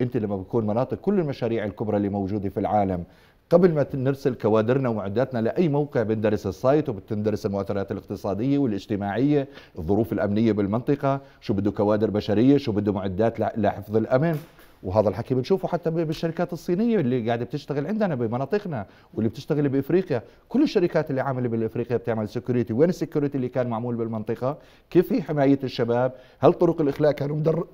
انت لما بتكون مناطق كل المشاريع الكبرى اللي موجوده في العالم قبل ما نرسل كوادرنا ومعداتنا لاي موقع بندرس السايت وبتندرس المؤثرات الاقتصاديه والاجتماعيه، الظروف الامنيه بالمنطقه، شو بده كوادر بشريه، شو بده معدات لحفظ الامن، وهذا الحكي بنشوفه حتى بالشركات الصينيه اللي قاعده بتشتغل عندنا بمناطقنا واللي بتشتغل بافريقيا كل الشركات اللي عامله بالافريقيا بتعمل سكيورتي وين السكيورتي اللي كان معمول بالمنطقه كيف هي حمايه الشباب هل طرق الاخلاء كانوا مدر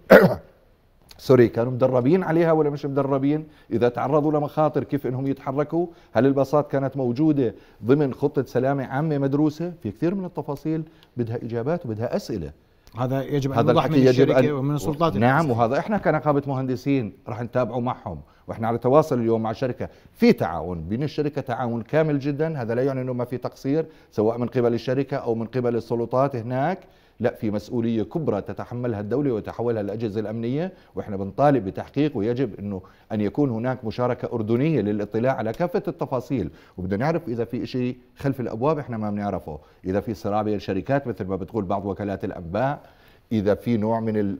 سوري كانوا مدربين عليها ولا مش مدربين اذا تعرضوا لمخاطر كيف انهم يتحركوا هل الباصات كانت موجوده ضمن خطه سلامه عامه مدروسه في كثير من التفاصيل بدها اجابات وبدها اسئله هذا يجب ان هذا يوضح من الشركه أن... ومن السلطات نعم وهذا احنا كنقابه مهندسين راح نتابعه معهم واحنا على تواصل اليوم مع الشركه في تعاون بين الشركه تعاون كامل جدا هذا لا يعني انه ما في تقصير سواء من قبل الشركه او من قبل السلطات هناك لا في مسؤولية كبرى تتحملها الدولة وتحولها الأجهزة الأمنية وإحنا بنطالب بتحقيق ويجب أنه أن يكون هناك مشاركة أردنية للاطلاع على كافة التفاصيل وبدنا نعرف إذا في شيء خلف الأبواب إحنا ما بنعرفه إذا في صراع بين الشركات مثل ما بتقول بعض وكالات الأنباء إذا في نوع من ال...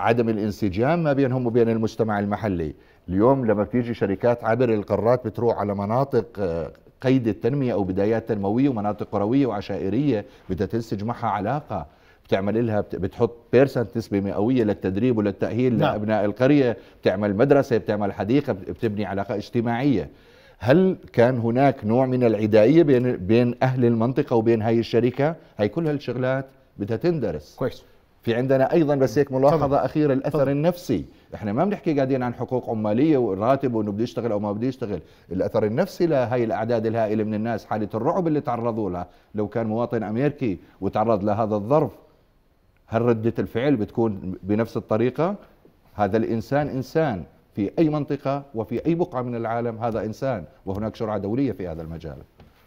عدم الانسجام ما بينهم وبين المجتمع المحلي اليوم لما بتيجي شركات عبر القارات بتروح على مناطق آه، قيد التنمية أو بدايات تنموية ومناطق قروية وعشائرية بدها تنسج معها علاقة بتعمل لها بتحط بيرسنت نسبه مئويه للتدريب وللتاهيل نعم. لابناء القريه بتعمل مدرسه بتعمل حديقه بتبني علاقه اجتماعيه هل كان هناك نوع من العدائيه بين بين اهل المنطقه وبين هاي الشركه هاي كل هالشغلات بدها تندرس كويس في عندنا ايضا بس هيك ملاحظه طبعا. اخيره الاثر طبعا. النفسي احنا ما بنحكي قاعدين عن حقوق عماليه وراتب وانه بده يشتغل او ما بده يشتغل الاثر النفسي لهي الاعداد الهائله من الناس حاله الرعب اللي تعرضوا لها لو كان مواطن امريكي وتعرض لهذا الظرف هل رده الفعل بتكون بنفس الطريقه هذا الانسان انسان في اي منطقه وفي اي بقعه من العالم هذا انسان وهناك شرعه دوليه في هذا المجال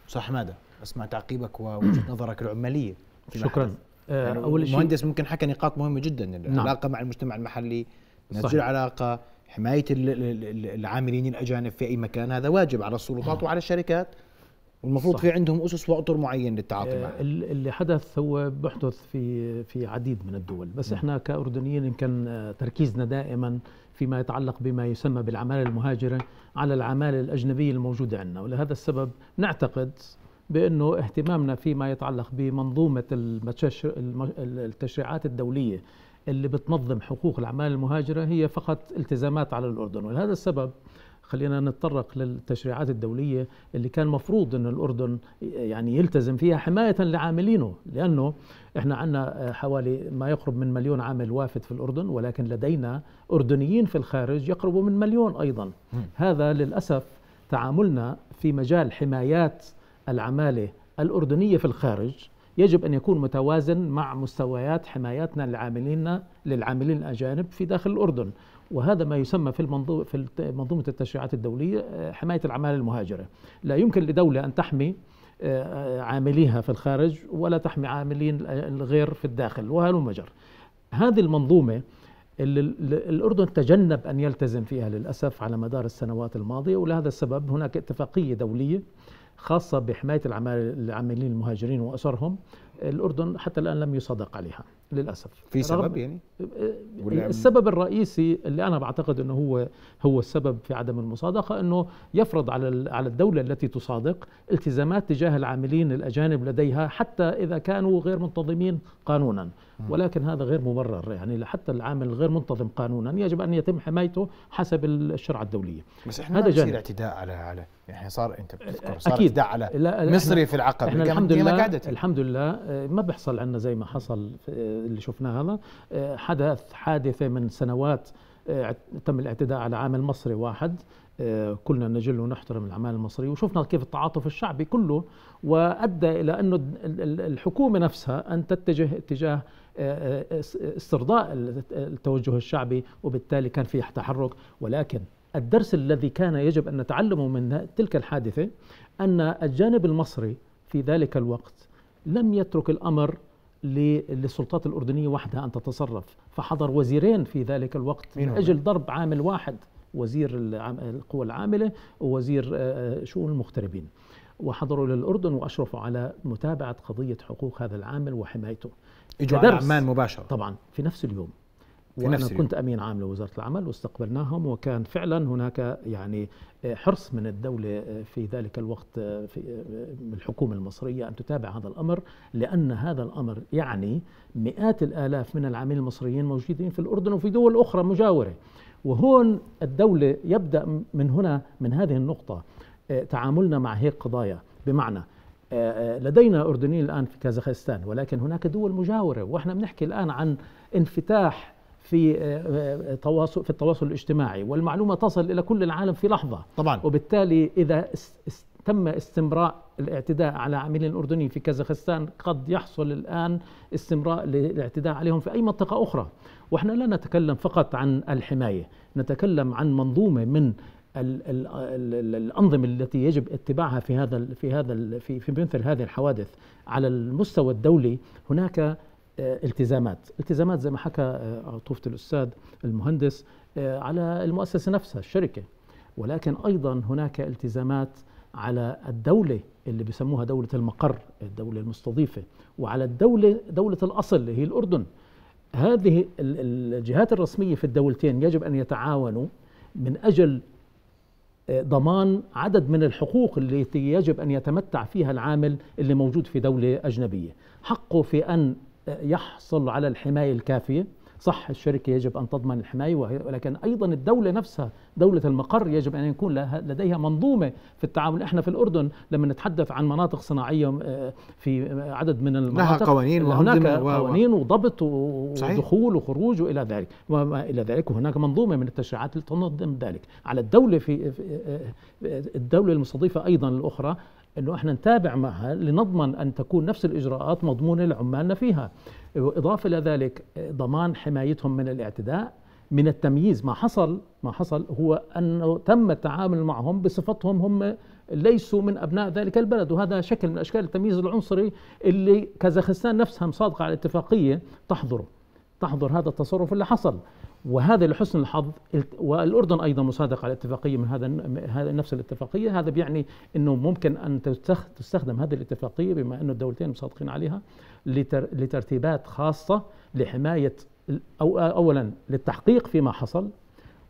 صح ماذا اسمع تعقيبك ووجهه نظرك العماليه شكرا آه، يعني اول شيء المهندس ممكن حكى نقاط مهمه جدا العلاقه نعم. مع المجتمع المحلي نسج العلاقه حمايه العاملين الاجانب في اي مكان هذا واجب على السلطات نعم. وعلى الشركات والمفروض صح. في عندهم اسس واطر معين للتعاطي آه، معها اللي حدث هو بيحدث في في عديد من الدول بس م. نعم. احنا كاردنيين يمكن آه، تركيزنا دائما فيما يتعلق بما يسمى بالعماله المهاجره على العماله الاجنبيه الموجوده عندنا ولهذا السبب نعتقد بانه اهتمامنا فيما يتعلق بمنظومه التشريعات الدوليه اللي بتنظم حقوق العمال المهاجره هي فقط التزامات على الاردن ولهذا السبب خلينا نتطرق للتشريعات الدولية اللي كان مفروض أن الأردن يعني يلتزم فيها حماية لعاملينه لأنه إحنا عندنا حوالي ما يقرب من مليون عامل وافد في الأردن ولكن لدينا أردنيين في الخارج يقربوا من مليون أيضا م. هذا للأسف تعاملنا في مجال حمايات العمالة الأردنية في الخارج يجب أن يكون متوازن مع مستويات حماياتنا للعاملين للعاملين الأجانب في داخل الأردن وهذا ما يسمى في في منظومة التشريعات الدولية آه، حماية العمالة المهاجرة لا يمكن لدولة أن تحمي آه، آه، عامليها في الخارج ولا تحمي عاملين الغير في الداخل وهل مجر هذه المنظومة اللي الأردن تجنب أن يلتزم فيها للأسف على مدار السنوات الماضية ولهذا السبب هناك اتفاقية دولية خاصة بحماية العاملين المهاجرين وأسرهم الأردن حتى الآن لم يصدق عليها للاسف في سبب يعني أه، السبب الرئيسي اللي انا بعتقد انه هو هو السبب في عدم المصادقه انه يفرض على على الدوله التي تصادق التزامات تجاه العاملين الاجانب لديها حتى اذا كانوا غير منتظمين قانونا ولكن هذا غير مبرر يعني حتى العامل الغير منتظم قانونا يجب ان يتم حمايته حسب الشرعه الدوليه بس احنا هذا جانب اعتداء على على يعني صار انت أه، بتذكر صار أكيد اعتداء على لا مصري في العقبه احنا الحمد لله الحمد لله ما بيحصل عندنا زي ما حصل في اللي شفناها هذا آه، حدث حادثة من سنوات آه، تم الاعتداء على عامل مصري واحد آه، كلنا نجل ونحترم العمال المصري وشفنا كيف التعاطف الشعبي كله وأدى إلى أنه الحكومة نفسها أن تتجه اتجاه استرضاء التوجه الشعبي وبالتالي كان في تحرك ولكن الدرس الذي كان يجب أن نتعلمه من تلك الحادثة أن الجانب المصري في ذلك الوقت لم يترك الأمر للسلطات الأردنية وحدها أن تتصرف فحضر وزيرين في ذلك الوقت من أجل ضرب عامل واحد وزير القوى العاملة ووزير آه، آه، شؤون المغتربين وحضروا للأردن وأشرفوا على متابعة قضية حقوق هذا العامل وحمايته اجوا على عمان مباشرة طبعا في نفس اليوم وانا نفس كنت امين عام لوزاره العمل واستقبلناهم وكان فعلا هناك يعني آه، حرص من الدوله آه، في ذلك الوقت آه، في الحكومه المصريه ان تتابع هذا الامر لان هذا الامر يعني مئات الالاف من العاملين المصريين موجودين في الاردن وفي دول اخرى مجاوره وهون الدوله يبدا من هنا من هذه النقطه تعاملنا مع هيك قضايا بمعنى لدينا اردنيين الان في كازاخستان ولكن هناك دول مجاوره واحنا بنحكي الان عن انفتاح في آه، آه، تواصل في التواصل الاجتماعي والمعلومه تصل الى كل العالم في لحظه طبعا وبالتالي اذا تم استمراء الاعتداء على عاملين اردني في كازاخستان قد يحصل الان استمراء للاعتداء عليهم في اي منطقه اخرى واحنا لا نتكلم فقط عن الحمايه نتكلم عن منظومه من الانظمه التي يجب اتباعها في هذا في هذا في, في مثل هذه الحوادث على المستوى الدولي هناك آه، التزامات التزامات زي ما حكى آه، عطوفة الأستاذ المهندس آه، على المؤسسة نفسها الشركة ولكن أيضا هناك التزامات على الدولة اللي بيسموها دولة المقر الدولة المستضيفة وعلى الدولة دولة الأصل اللي هي الأردن هذه الجهات الرسمية في الدولتين يجب أن يتعاونوا من أجل ضمان عدد من الحقوق التي يجب أن يتمتع فيها العامل اللي موجود في دولة أجنبية حقه في أن يحصل على الحماية الكافية صح الشركة يجب أن تضمن الحماية ولكن أيضا الدولة نفسها دولة المقر يجب أن يكون لديها منظومة في التعامل إحنا في الأردن لما نتحدث عن مناطق صناعية آه، في عدد من المناطق لها قوانين هناك قوانين وضبط ودخول وخروج وإلى ذلك وما إلى ذلك وهناك منظومة من التشريعات لتنظم ذلك على الدولة في آه، آه، الدولة المستضيفة أيضا الأخرى انه احنا نتابع معها لنضمن ان تكون نفس الاجراءات مضمونه لعمالنا فيها اضافه الى ذلك ضمان حمايتهم من الاعتداء من التمييز ما حصل ما حصل هو انه تم التعامل معهم بصفتهم هم ليسوا من ابناء ذلك البلد وهذا شكل من اشكال التمييز العنصري اللي كازاخستان نفسها مصادقه على اتفاقيه تحضره تحظر هذا التصرف اللي حصل وهذا لحسن الحظ والاردن ايضا مصادق على اتفاقيه من هذا نفس الاتفاقيه هذا بيعني انه ممكن ان تستخدم هذه الاتفاقيه بما انه الدولتين مصادقين عليها لترتيبات خاصه لحمايه أو اولا للتحقيق فيما حصل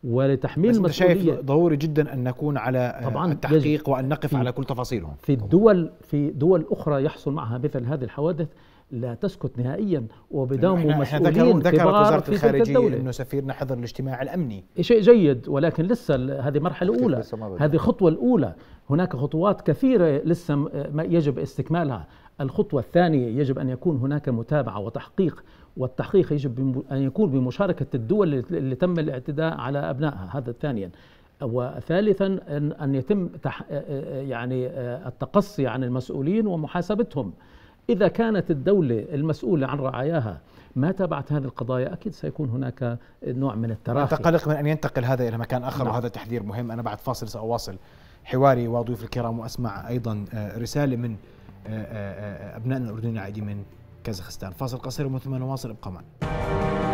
ولتحميل المسؤوليه شايف ضروري جدا ان نكون على آه، طبعا التحقيق وان نقف على كل تفاصيلهم في الدول في دول اخرى يحصل معها مثل هذه الحوادث لا تسكت نهائيا وبدوم مسؤولين ذكرت وزاره الخارجيه انه سفيرنا حضر الاجتماع الامني إيه، شيء جيد ولكن لسه هذه مرحله اولى هذه الخطوه الاولى هناك خطوات كثيره لسه يجب استكمالها الخطوه الثانيه يجب ان يكون هناك متابعه وتحقيق والتحقيق يجب ان يكون بمشاركه الدول اللي تم الاعتداء على ابنائها هذا ثانيا وثالثا ان يتم يعني التقصي عن المسؤولين ومحاسبتهم إذا كانت الدولة المسؤولة عن رعاياها ما تابعت هذه القضايا اكيد سيكون هناك نوع من التراخي تقلق من ان ينتقل هذا الى مكان اخر نعم. وهذا تحذير مهم انا بعد فاصل ساواصل حواري وضيوف الكرام واسمع ايضا آه، رساله من آه، آه، ابنائنا الاردنيين العائدين من كازاخستان فاصل قصير ومن ثم نواصل ابقى معنا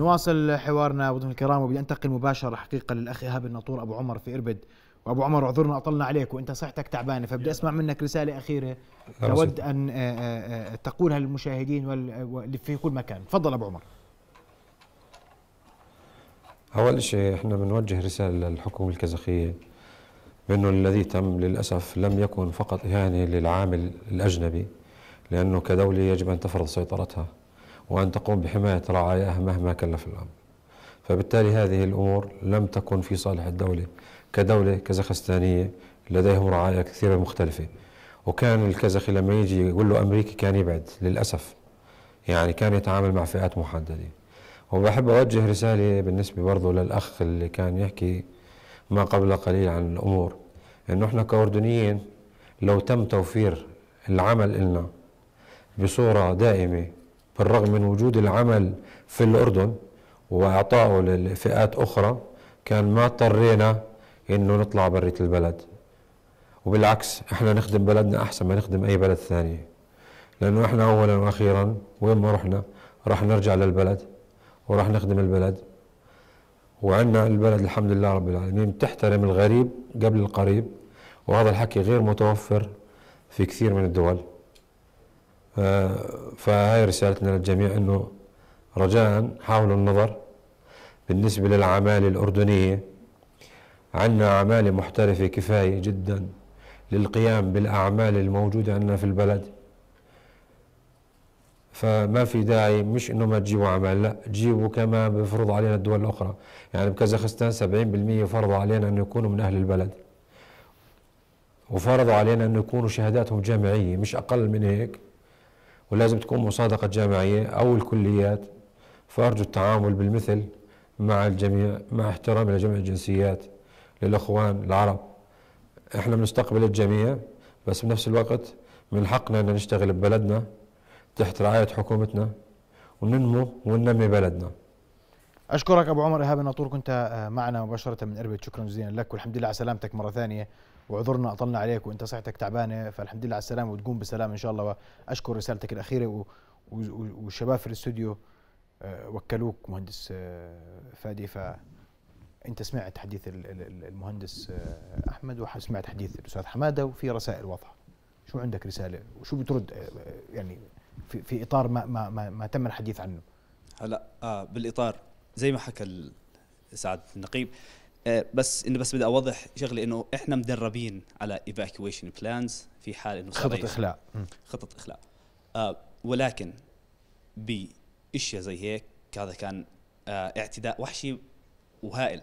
نواصل حوارنا ابو الكرام وبننتقل مباشره حقيقه للاخ ايهاب الناطور ابو عمر في اربد وابو عمر اعذرنا اطلنا عليك وانت صحتك تعبانه فبدي اسمع منك رساله اخيره اود ان آه، آه، آه، تقولها للمشاهدين في كل مكان تفضل ابو عمر اول شيء احنا بنوجه رساله للحكومه الكازاخيه بانه الذي تم للاسف لم يكن فقط اهانه للعامل الاجنبي لانه كدوله يجب ان تفرض سيطرتها وأن تقوم بحماية رعاياها مهما كلف الأمر فبالتالي هذه الأمور لم تكن في صالح الدولة كدولة كازاخستانية لديهم رعايا كثيرة مختلفة وكان الكازاخي لما يجي يقول له أمريكي كان يبعد للأسف يعني كان يتعامل مع فئات محددة وبحب أوجه رسالة بالنسبة برضه للأخ اللي كان يحكي ما قبل قليل عن الأمور أنه إحنا كأردنيين لو تم توفير العمل إلنا بصورة دائمة بالرغم من وجود العمل في الأردن وإعطائه لفئات أخرى كان ما اضطرينا إنه نطلع برية البلد وبالعكس احنا نخدم بلدنا أحسن ما نخدم أي بلد ثانية لأنه احنا أولا وأخيرا وين ما رحنا راح نرجع للبلد وراح نخدم البلد وعندنا البلد الحمد لله رب العالمين بتحترم الغريب قبل القريب وهذا الحكي غير متوفر في كثير من الدول فهاي رسالتنا للجميع انه رجاء حاولوا النظر بالنسبه للعماله الاردنيه عندنا عماله محترفه كفايه جدا للقيام بالاعمال الموجوده عندنا في البلد فما في داعي مش انه ما تجيبوا عمال لا جيبوا كما بفرض علينا الدول الاخرى يعني بكازاخستان 70% فرضوا علينا انه يكونوا من اهل البلد وفرضوا علينا انه يكونوا شهاداتهم جامعيه مش اقل من هيك ولازم تكون مصادقة جامعية أو الكليات فأرجو التعامل بالمثل مع الجميع مع احترام لجميع الجنسيات للأخوان العرب احنا بنستقبل الجميع بس بنفس الوقت من حقنا أن نشتغل ببلدنا تحت رعاية حكومتنا وننمو وننمي بلدنا أشكرك أبو عمر إيهاب الناطور كنت آه، معنا مباشرة من إربد شكرا جزيلا لك والحمد لله على سلامتك مرة ثانية وعذرنا اطلنا عليك وانت صحتك تعبانه فالحمد لله على السلامه وتقوم بسلام ان شاء الله واشكر رسالتك الاخيره والشباب في الاستوديو آه، وكلوك مهندس آه، فادي ف انت سمعت حديث المهندس آه، احمد وسمعت حديث الاستاذ حماده وفي رسائل واضحه شو عندك رساله وشو بترد يعني في, في اطار ما, ما, ما, ما تم الحديث عنه هلا آه بالاطار زي ما حكى سعد النقيب آه، بس انه بس بدي اوضح شغله انه احنا مدربين على ايفاكويشن بلانز في حال انه خطط اخلاء خطط اخلاء آه ولكن باشياء زي هيك هذا كان آه اعتداء وحشي وهائل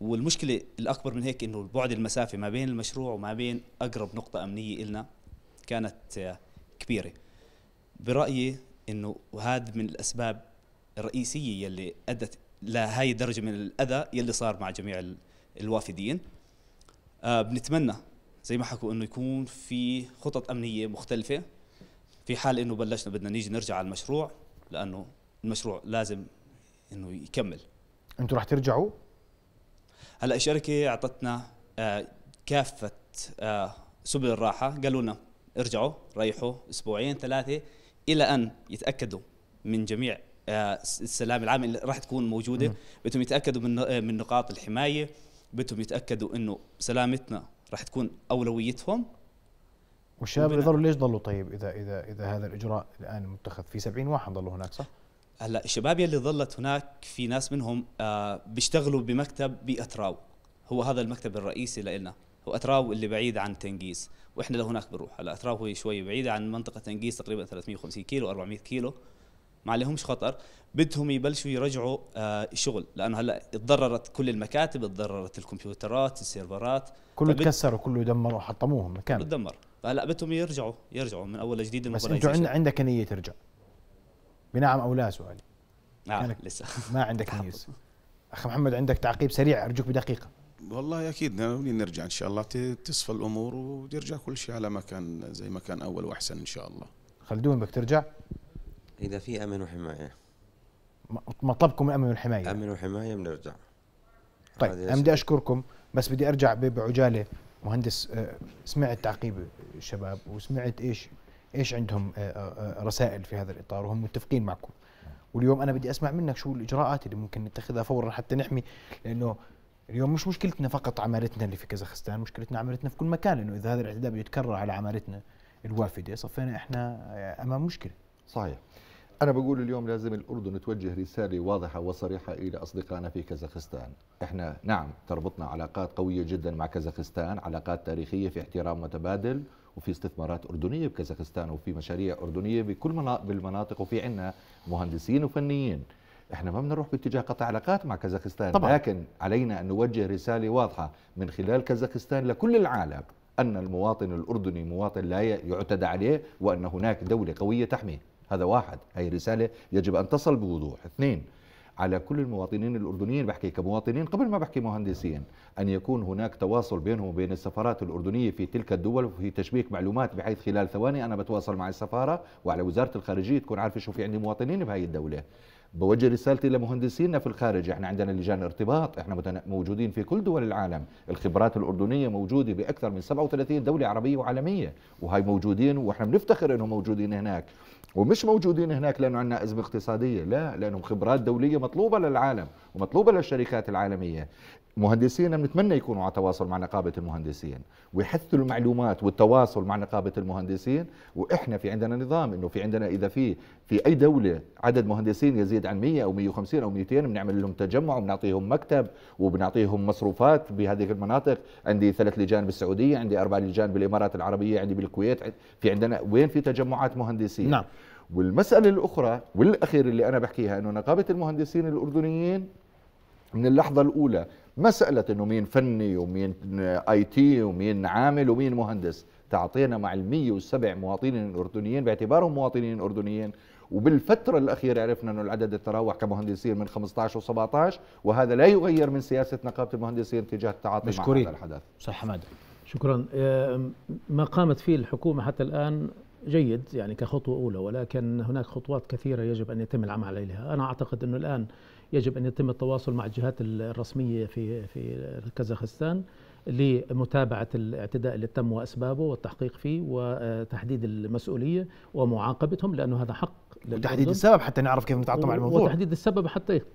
والمشكله الاكبر من هيك انه بعد المسافه ما بين المشروع وما بين اقرب نقطه امنيه النا كانت آه كبيره برايي انه وهذا من الاسباب الرئيسيه يلي ادت لهاي الدرجه من الاذى يلي صار مع جميع الوافدين آه بنتمنى زي ما حكوا انه يكون في خطط امنيه مختلفه في حال انه بلشنا بدنا نيجي نرجع على المشروع لانه المشروع لازم انه يكمل انتم رح ترجعوا هلا الشركه اعطتنا آه كافه آه سبل الراحه قالوا لنا ارجعوا ريحوا اسبوعين ثلاثه الى ان يتاكدوا من جميع آه، السلام العام اللي راح تكون موجوده بدهم يتاكدوا من آه، من نقاط الحمايه بدهم يتاكدوا انه سلامتنا راح تكون اولويتهم والشباب اللي ضلوا ليش ضلوا طيب اذا اذا اذا هذا الاجراء الان متخذ في 70 واحد ضلوا هناك صح؟ هلا الشباب يلي ظلت هناك في ناس منهم آه بيشتغلوا بمكتب باتراو هو هذا المكتب الرئيسي لنا هو اتراو اللي بعيد عن تنقيس واحنا لهناك بنروح هلا اتراو هي شوي بعيده عن منطقه تنقيس تقريبا 350 كيلو 400 كيلو ما عليهمش خطر بدهم يبلشوا يرجعوا آه شغل لانه هلا تضررت كل المكاتب تضررت الكمبيوترات السيرفرات كله تكسر وكله دمروا وحطموهم مكان تدمر فهلا بدهم يرجعوا يرجعوا من اول جديد بس انت عندك نيه ترجع بنعم او لا سؤالي نعم لسه ما عندك نيه اخ محمد عندك تعقيب سريع ارجوك بدقيقه والله اكيد نرجع ان شاء الله تصفى الامور ويرجع كل شيء على ما كان زي ما كان اول واحسن ان شاء الله خلدون بدك ترجع اذا في امن وحمايه مطلبكم الامن والحمايه امن وحمايه بنرجع طيب انا بدي اشكركم بس بدي ارجع بعجاله مهندس آه، سمعت تعقيب الشباب وسمعت ايش ايش عندهم آه، آه، رسائل في هذا الاطار وهم متفقين معكم واليوم انا بدي اسمع منك شو الاجراءات اللي ممكن نتخذها فورا حتى نحمي لانه اليوم مش مشكلتنا فقط عمالتنا اللي في كازاخستان مشكلتنا عمالتنا في كل مكان انه اذا هذا الاعتداء بيتكرر على عمالتنا الوافده صفينا احنا امام مشكله صحيح أنا بقول اليوم لازم الأردن توجه رسالة واضحة وصريحة إلى أصدقائنا في كازاخستان إحنا نعم تربطنا علاقات قوية جدا مع كازاخستان علاقات تاريخية في احترام متبادل وفي استثمارات أردنية بكازاخستان وفي مشاريع أردنية بكل بالمناطق وفي عنا مهندسين وفنيين احنا ما بنروح باتجاه قطع علاقات مع كازاخستان طبعا. لكن علينا أن نوجه رسالة واضحة من خلال كازاخستان لكل العالم أن المواطن الأردني مواطن لا يعتدى عليه وأن هناك دولة قوية تحميه هذا واحد هي رسالة يجب أن تصل بوضوح اثنين على كل المواطنين الأردنيين بحكي كمواطنين قبل ما بحكي مهندسين أن يكون هناك تواصل بينهم وبين السفارات الأردنية في تلك الدول وفي تشبيك معلومات بحيث خلال ثواني أنا بتواصل مع السفارة وعلى وزارة الخارجية تكون عارفة شو في عندي مواطنين بهاي الدولة بوجه رسالتي لمهندسينا في الخارج احنا عندنا لجان ارتباط احنا موجودين في كل دول العالم الخبرات الاردنيه موجوده باكثر من 37 دوله عربيه وعالميه وهي موجودين واحنا بنفتخر انهم موجودين هناك ومش موجودين هناك لانه عندنا ازمه اقتصاديه، لا لانهم خبرات دوليه مطلوبه للعالم ومطلوبه للشركات العالميه. مهندسينا بنتمنى يكونوا على تواصل مع نقابه المهندسين ويحثوا المعلومات والتواصل مع نقابه المهندسين واحنا في عندنا نظام انه في عندنا اذا في في اي دوله عدد مهندسين يزيد عن 100 او 150 او 200 بنعمل لهم تجمع وبنعطيهم مكتب وبنعطيهم مصروفات بهذه المناطق، عندي ثلاث لجان بالسعوديه، عندي اربع لجان بالامارات العربيه، عندي بالكويت، في عندنا وين في تجمعات مهندسين؟ نعم. والمسألة الأخرى والأخير اللي أنا بحكيها أنه نقابة المهندسين الأردنيين من اللحظة الأولى ما سألت أنه مين فني ومين اي تي ومين عامل ومين مهندس تعاطينا مع ال 107 مواطنين أردنيين باعتبارهم مواطنين أردنيين وبالفترة الأخيرة عرفنا أنه العدد التراوح كمهندسين من 15 و17 وهذا لا يغير من سياسة نقابة المهندسين تجاه التعاطي مشكورين. مع هذا الحدث صح حمادة شكرا آه، ما قامت فيه الحكومة حتى الآن جيد يعني كخطوة أولى ولكن هناك خطوات كثيرة يجب أن يتم العمل عليها أنا أعتقد أنه الآن يجب أن يتم التواصل مع الجهات الرسمية في في كازاخستان لمتابعة الاعتداء اللي تم وأسبابه والتحقيق فيه وتحديد المسؤولية ومعاقبتهم لأنه هذا حق وتحديد السبب حتى نعرف كيف نتعاطى مع الموضوع وتحديد السبب حتى يتم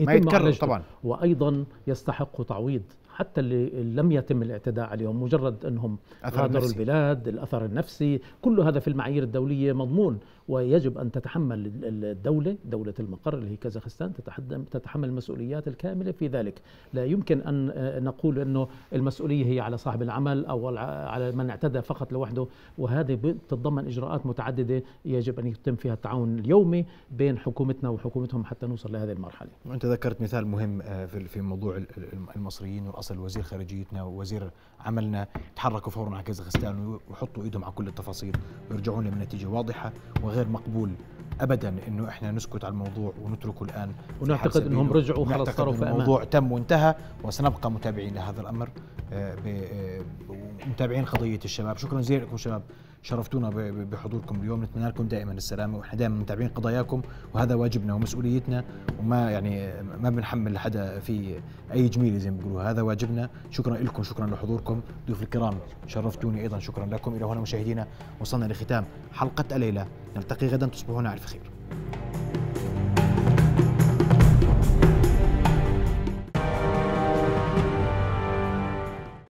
ما يتكرر طبعا وأيضا يستحق تعويض حتى اللي لم يتم الاعتداء عليهم مجرد أنهم غادروا البلاد الأثر النفسي كل هذا في المعايير الدولية مضمون ويجب أن تتحمل الدولة دولة المقر اللي هي كازاخستان تتحمل المسؤوليات الكاملة في ذلك لا يمكن أن آه، نقول أنه المسؤولية هي على صاحب العمل أو على من اعتدى فقط لوحده وهذه تتضمن إجراءات متعددة يجب أن يتم فيها التعاون اليومي بين حكومتنا وحكومتهم حتى نوصل لهذه المرحلة أنت ذكرت مثال مهم آه، في موضوع المصريين والأصل يصل وزير خارجيتنا ووزير عملنا تحركوا فورا على كازاخستان ويحطوا ايدهم على كل التفاصيل ويرجعوا لنا بنتيجه واضحه وغير مقبول ابدا انه احنا نسكت على الموضوع ونتركه الان ونعتقد انهم رجعوا خلاص صاروا في الموضوع تم وانتهى وسنبقى متابعين لهذا الامر آه، آه، متابعين قضيه الشباب شكرا جزيلا لكم شباب شرفتونا بحضوركم اليوم نتمنى لكم دائما السلامه واحنا دائما متابعين قضاياكم وهذا واجبنا ومسؤوليتنا وما يعني ما بنحمل لحدا في اي جميله زي ما بيقولوا هذا واجبنا شكرا لكم شكرا لحضوركم ضيوف الكرام شرفتوني ايضا شكرا لكم الى هنا مشاهدينا وصلنا لختام حلقه الليله نلتقي غدا تصبحون على you